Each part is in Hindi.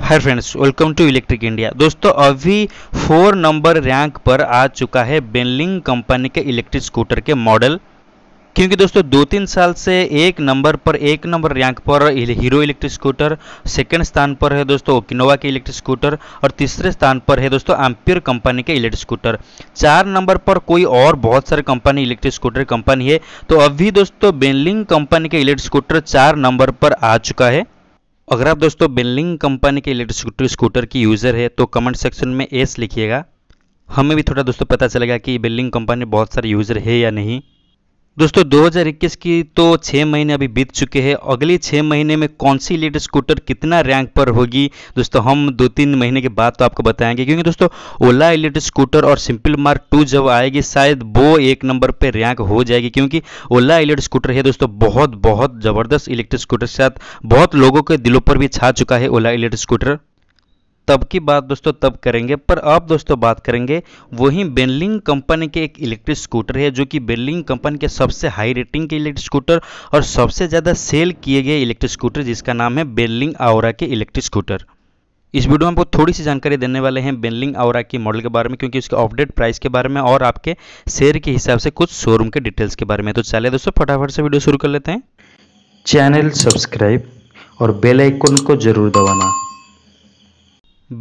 hi friends welcome to electric India दोस्तों अभी फोर नंबर रैंक पर आ चुका है बेनलिंग कंपनी के इलेक्ट्रिक स्कूटर के मॉडल क्योंकि दोस्तों दो तीन साल से एक नंबर पर एक नंबर रैंक पर हीरो इलेक्ट्रिक स्कूटर सेकंड स्थान पर है दोस्तों ओकिनोवा के इलेक्ट्रिक स्कूटर और तीसरे स्थान पर है दोस्तों एम्पियर कंपनी के इलेक्ट्रिक स्कूटर चार नंबर पर कोई और बहुत सारे कंपनी इलेक्ट्रिक स्कूटर कंपनी है तो अभी दोस्तों बेनलिंग कंपनी के इलेक्ट्रिक स्कूटर चार नंबर पर आ चुका है अगर आप दोस्तों बिल्डिंग कंपनी के इलेक्ट्रिक स्कूटर की यूज़र है तो कमेंट सेक्शन में एस लिखिएगा हमें भी थोड़ा दोस्तों पता चलेगा कि बिल्डिंग कंपनी बहुत सारे यूज़र है या नहीं दोस्तों 2021 की तो छः महीने अभी बीत चुके हैं अगले छः महीने में कौन सी लीड स्कूटर कितना रैंक पर होगी दोस्तों हम दो तीन महीने के बाद तो आपको बताएंगे क्योंकि दोस्तों ओला इलेक्ट्रिक स्कूटर और सिंपल मार्क टू जब आएगी शायद वो एक नंबर पे रैंक हो जाएगी क्योंकि ओला इलेक्ट्रिक स्कूटर है दोस्तों बहुत बहुत ज़बरदस्त इलेक्ट्रिक स्कूटर के साथ बहुत लोगों के दिलों पर भी छा चुका है ओला इलेक्ट्रिक स्कूटर तब की बात दोस्तों तब करेंगे पर अब दोस्तों बात करेंगे वही बेनलिंग कंपनी के एक इलेक्ट्रिक स्कूटर है जो कि बेनलिंग कंपनी के सबसे हाई रेटिंग के इलेक्ट्रिक स्कूटर और सबसे ज़्यादा सेल किए गए इलेक्ट्रिक स्कूटर जिसका नाम है बेनलिंग आवरा के इलेक्ट्रिक स्कूटर इस वीडियो में आपको थोड़ी सी जानकारी देने वाले हैं बेनलिंग आवरा की मॉडल के बारे में क्योंकि उसके अपडेट प्राइस के बारे में और आपके शेयर के हिसाब से कुछ शोरूम के डिटेल्स के बारे में तो चलिए दोस्तों फटाफट से वीडियो शुरू कर लेते हैं चैनल सब्सक्राइब और बेल आइकन को जरूर दबाना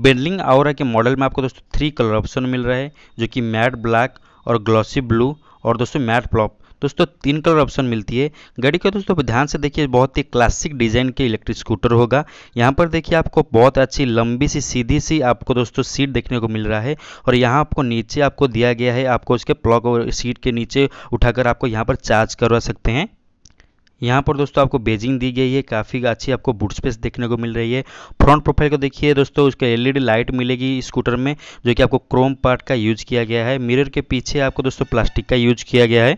बेडलिंग आवरा के मॉडल में आपको दोस्तों थ्री कलर ऑप्शन मिल रहा है जो कि मैट ब्लैक और ग्लॉसी ब्लू और दोस्तों मैट फ्लॉप दोस्तों तीन कलर ऑप्शन मिलती है गाड़ी का दोस्तों ध्यान से देखिए बहुत ही क्लासिक डिजाइन के इलेक्ट्रिक स्कूटर होगा यहाँ पर देखिए आपको बहुत अच्छी लंबी सी सीधी सी आपको दोस्तों सीट देखने को मिल रहा है और यहाँ आपको नीचे आपको दिया गया है आपको उसके प्लग और सीट के नीचे उठाकर आपको यहाँ पर चार्ज करवा सकते हैं यहाँ पर दोस्तों आपको बेजिंग दी गई है काफ़ी अच्छी आपको बूट स्पेस देखने को मिल रही है फ्रंट प्रोफाइल को देखिए दोस्तों उसका एलईडी लाइट मिलेगी स्कूटर में जो कि आपको क्रोम पार्ट का यूज किया गया है मिरर के पीछे आपको दोस्तों प्लास्टिक का यूज किया गया है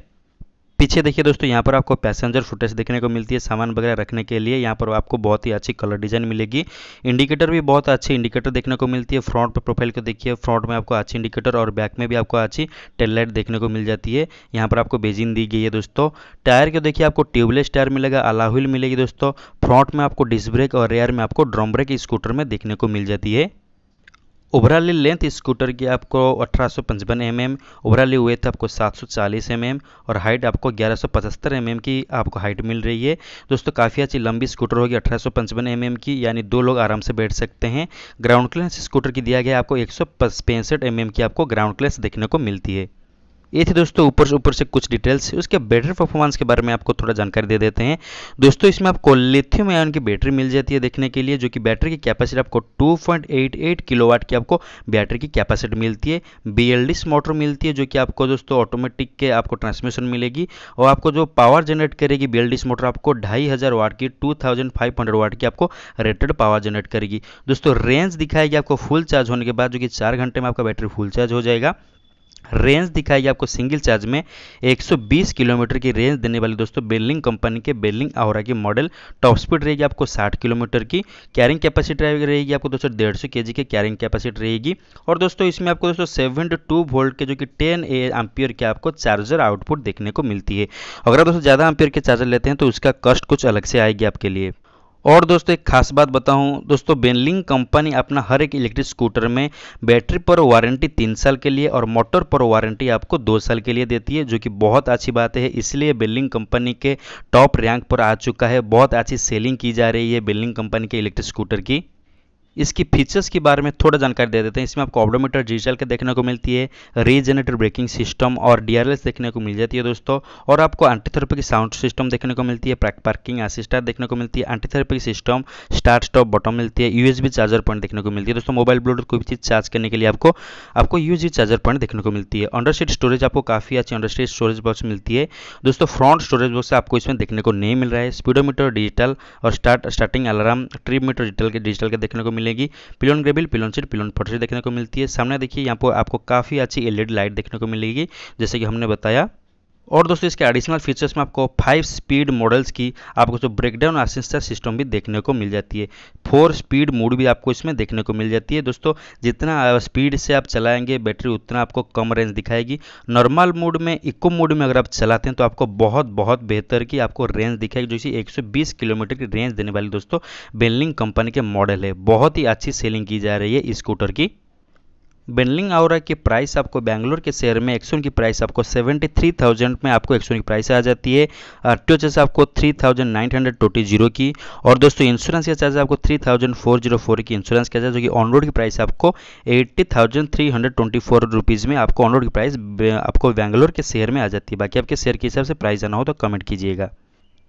पीछे देखिए दोस्तों यहाँ पर आपको पैसेंजर फुटेज देखने को मिलती है सामान वगैरह रखने के लिए यहाँ पर आपको बहुत ही अच्छी कलर डिजाइन मिलेगी इंडिकेटर भी बहुत अच्छी इंडिकेटर देखने को मिलती है फ्रंट पर प्रोफाइल को देखिए फ्रंट में आपको अच्छी इंडिकेटर और बैक में भी आपको अच्छी टेल लाइट देखने को मिल जाती है यहाँ पर आपको बेजिन दी गई है दोस्तों टायर को देखिए आपको ट्यूबलेस टायर मिलेगा अलाहुल मिलेगी दोस्तों फ्रंट में आपको डिस्क ब्रेक और रेयर में आपको ड्रम ब्रेक स्कूटर में देखने को मिल जाती है ओवरऑल लेंथ स्कूटर की आपको अठारह सौ पचपन एम एम ओवरऑल वेथ आपको सात सौ चालीस एम एम और हाइट आपको ग्यारह सौ पचहत्तर एम एम की आपको हाइट मिल रही है दोस्तों काफ़ी अच्छी लंबी स्कूटर होगी अठारह सौ पचपन एम एम की यानी दो लोग आराम से बैठ सकते हैं ग्राउंड क्लेंस स्कूटर की दिया गया आपको एक सौ पैंसठ एम एम की आपको ग्राउंड क्लेंस देखने को मिलती है ये थे दोस्तों ऊपर से ऊपर से कुछ डिटेल्स उसके बैटरी परफॉर्मेंस के बारे में आपको थोड़ा जानकारी दे देते हैं दोस्तों इसमें आपको लिथियम आयन की बैटरी मिल जाती है देखने के लिए जो कि बैटरी की कैपेसिटी आपको 2.88 किलोवाट की आपको बैटरी की कैपेसिटी मिलती है बी मोटर मिलती है जो कि आपको दोस्तों ऑटोमेटिक के आपको ट्रांसमिशन मिलेगी और आपको जो पावर जनरेट करेगी बी मोटर आपको ढाई वाट की टू वाट की आपको रेटेड पावर जनरेट करेगी दोस्तों रेंज दिखाएगी आपको फुल चार्ज होने के बाद जो कि चार घंटे में आपका बैटरी फुल चार्ज हो जाएगा रेंज दिखाई आपको सिंगल चार्ज में 120 किलोमीटर की रेंज देने वाली दोस्तों बेलिंग कंपनी के बेलिंग आहोरा की मॉडल टॉप स्पीड रहेगी आपको 60 किलोमीटर की कैरिंग कैपेसिटी रहेगी आपको दोस्तों डेढ़ सौ के जी की कैरिंग कैपेसिटी रहेगी और दोस्तों इसमें आपको दोस्तों सेवन टू वोल्ट के जो कि टेन ए एम्पियर के आपको चार्जर आउटपुट देखने को मिलती है अगर आप दोस्तों ज़्यादा एम्पियर के चार्जर लेते हैं तो उसका कस्ट कुछ अलग से आएगी आपके लिए और दोस्तों एक खास बात बताऊं दोस्तों बेनलिंग कंपनी अपना हर एक इलेक्ट्रिक स्कूटर में बैटरी पर वारंटी तीन साल के लिए और मोटर पर वारंटी आपको दो साल के लिए देती है जो कि बहुत अच्छी बात है इसलिए बेनलिंग कंपनी के टॉप रैंक पर आ चुका है बहुत अच्छी सेलिंग की जा रही है बेनलिंग कंपनी के इलेक्ट्रिक स्कूटर की इसकी फीचर्स के बारे में थोड़ा जानकारी दे देते हैं इसमें आपको ऑडोमीटर डिजिटल के देखने को मिलती है रीजनरेटर ब्रेकिंग सिस्टम और डीआरएस देखने को मिल जाती है दोस्तों और आपको एंटीथेरेपिक साउंड सिस्टम देखने को मिलती है पार्किंग असिस्टेंट देखने को मिलती है एंटीथेरेपिक सिस्टम स्टार्ट स्टॉप बटन मिलती है यूएसबी चार्जर पॉइंट देखने को मिलती है दोस्तों मोबाइल ब्लूटूथ कोई भी चीज़ चार्ज करने के लिए आपको आपको यूएसबी चार्जर पॉइंट देखने को मिलती है अंडर सीट स्टोरेज आपको काफ़ी अच्छी अंडर सीट स्टोरेज बॉक्स मिलती है दोस्तों फ्रंट स्टोरेज बॉक्स आपको इसमें देखने को नहीं मिल रहा है स्पीडोमीटर डिजिटल और start starting alarm trip meter digital के डिजिटल के देखने को मिल मिलेगी पिलोन ग्रेबिल पिलोन सीट पिलोन फोटोसेट देखने को मिलती है सामने देखिए यहाँ पर आपको काफ़ी अच्छी एलईडी लाइट देखने को मिलेगी जैसे कि हमने बताया और दोस्तों इसके एडिशनल फीचर्स में आपको फाइव स्पीड मॉडल्स की आपको जो ब्रेकडाउन असिस्टेंट सिस्टम भी देखने को मिल जाती है फोर स्पीड मोड भी आपको इसमें देखने को मिल जाती है दोस्तों जितना स्पीड से आप चलाएंगे बैटरी उतना आपको कम रेंज दिखाएगी नॉर्मल मोड में इको मोड में अगर आप चलाते हैं तो आपको बहुत बहुत बेहतर की आपको रेंज दिखाएगी जो कि 120 किलोमीटर की रेंज देने वाली दोस्तों बेलिंग कंपनी के मॉडल है बहुत ही अच्छी सेलिंग की जा रही है स्कूटर की बेनलिंग आउरा की प्राइस आपको बैंगलोर के शेयर में एक्सोन की प्राइस आपको 73,000 में आपको एक्सोन की प्राइस आ जाती है आरटीओ चार्ज आपको 3,900 टोटी जीरो की और दोस्तों इंश्योरेंस का चार्ज आपको 3,404 की इंश्योरेंस का चार्ज जो कि ऑन रोड की प्राइस आपको 80,324 रुपीज़ में आपको ऑन रोड की प्राइस आपको बैंगलोर के शेयर में आ जाती है बाकी आपके शेयर के हिसाब से प्राइस आना हो तो कमेंट कीजिएगा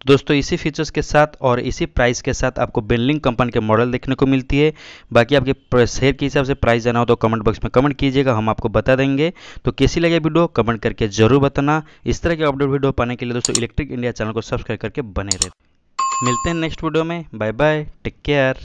दोस्तों इसी फीचर्स के साथ और इसी प्राइस के साथ आपको बिल्डिंग कंपनी के मॉडल देखने को मिलती है बाकी आपके शेयर के हिसाब से प्राइस जाना हो तो कमेंट बॉक्स में कमेंट कीजिएगा हम आपको बता देंगे तो कैसी लगे वीडियो कमेंट करके जरूर बताना इस तरह के अपडेट वीडियो पाने के लिए दोस्तों इलेक्ट्रिक इंडिया चैनल को सब्सक्राइब करके बने रहे मिलते हैं नेक्स्ट वीडियो में बाय बाय टेक केयर